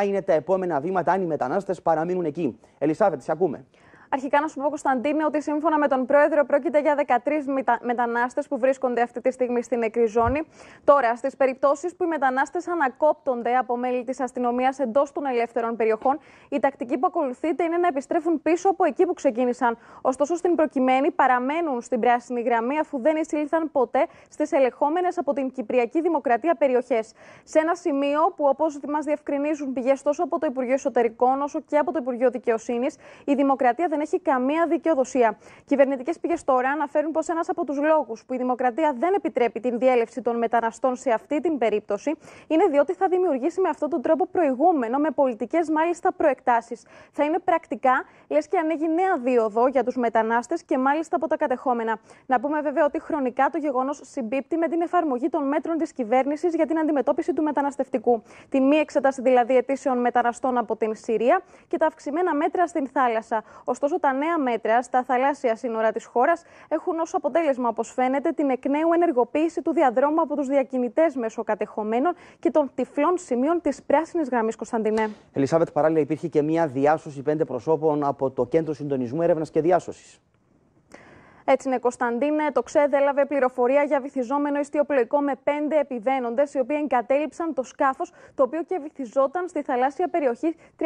Ποια είναι τα επόμενα βήματα αν οι μετανάστες παραμείνουν εκεί. Ελισάβετ, σε ακούμε. Αρχικά να σου πω, Κωνσταντίνε, ότι σύμφωνα με τον πρόεδρο πρόκειται για 13 μετανάστες που βρίσκονται αυτή τη στιγμή στην νεκρή ζώνη. Τώρα, στις περιπτώσεις που οι μετανάστες ανακόπτονται από μέλη της αστυνομίας εντός των ελεύθερων περιοχών, η τακτική που ακολουθείται είναι να επιστρέφουν πίσω από εκεί που ξεκίνησαν. Ωστόσο, στην προκειμένη παραμένουν στην πράσινη γραμμή, αφού δεν εισήλθαν ποτέ στις ελεγχόμενες από την Κυπριακή Δημοκρατία περιοχές. Σε ένα σημείο που, όπως μας διευκρινίζουν πηγές τόσο από το Υπουργείο Εσωτερικών όσο και από το Υπουργείο Δικαιοσύνης, η Δημοκρατία δεν έχει καμία δικαιοδοσία. Κυβερνητικές πηγές τώρα αναφέρουν πως ένας από τους λόγους που η Δημοκρατία δεν επιτρέπει την διέλευση των μεταναστών σε αυτή την περίπτωση είναι διότι θα δημιουργήσει με αυτόν τον τρόπο προηγούμενο, με πολιτικές μάλιστα προεκτάσεις. Θα είναι πρακτικά λες και ανοίγει νέα δίωδο για τους μετανάστες και μάλιστα από τα κατεχόμενα. Να πούμε βέβαια ότι χρονικά το γεγονός συμπίπτει με την εφαρμογή των μέτρων της κυβέρνησης για την αντιμετώπιση του μεταναστευτικού. Τη μη εξέταση δηλαδή αιτήσεων μεταναστών από την Συρία και τα αυξημένα μέτρα στην θάλασσα. Ωστόσο, ωστόσο, τα νέα μέτρα στα θαλάσσια σύνορα της χώρας έχουν ως αποτέλεσμα, όπως φαίνεται, την εκ νέου ενεργοποίηση του διαδρόμου από τους διακινητές μέσω κατεχομένων και των τυφλών σημείων της πράσινης γραμμής Κωνσταντινέ. Ελισάβετ, παράλληλα υπήρχε και μια διάσωση πέντε προσώπων από το Κέντρο Συντονισμού Έρευνας και Διάσωσης. Έτσι είναι, Κωνσταντίνε, το ΞΕΔ έλαβε πληροφορία για βυθιζόμενο ιστιοπλοϊκό με πέντε επιβαίνοντες, οι οποίοι εγκατέλειψαν το σκάφος, το οποίο και βυθιζόταν στη θαλάσσια περιοχή 35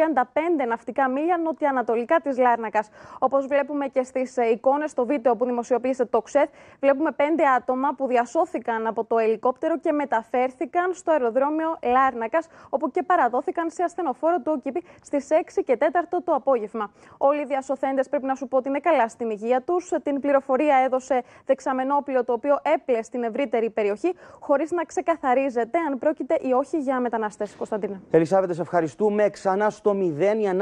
ναυτικά μίλια νοτιοανατολικά της Λάρνακας. Όπως βλέπουμε και στις ε, εικόνες, στο βίντεο που δημοσιοποίησε το ΞΕΔ, βλέπουμε πέντε άτομα που διασώθηκαν από το ελικόπτερο και μεταφέρθηκαν στο αεροδρόμιο Λάρνακας, όπου και παραδόθηκαν σε ασθενοφόρο του Οκύπη στις 6 και 4 το απόγευμα. Όλοι οι διασωθέντες πρέπει να σου πω ότι είναι καλά στην υγεία τους. Ε, την πληροφορία πληροφορία έδωσε δεξαμενόπλιο το οποίο έπλε στην ευρύτερη περιοχή, χωρίς να ξεκαθαρίζεται αν πρόκειται ή όχι για μετανάστε. Κωνσταντίνα. Ελισάβετε, σε ευχαριστούμε. Ξανά στο μηδέν.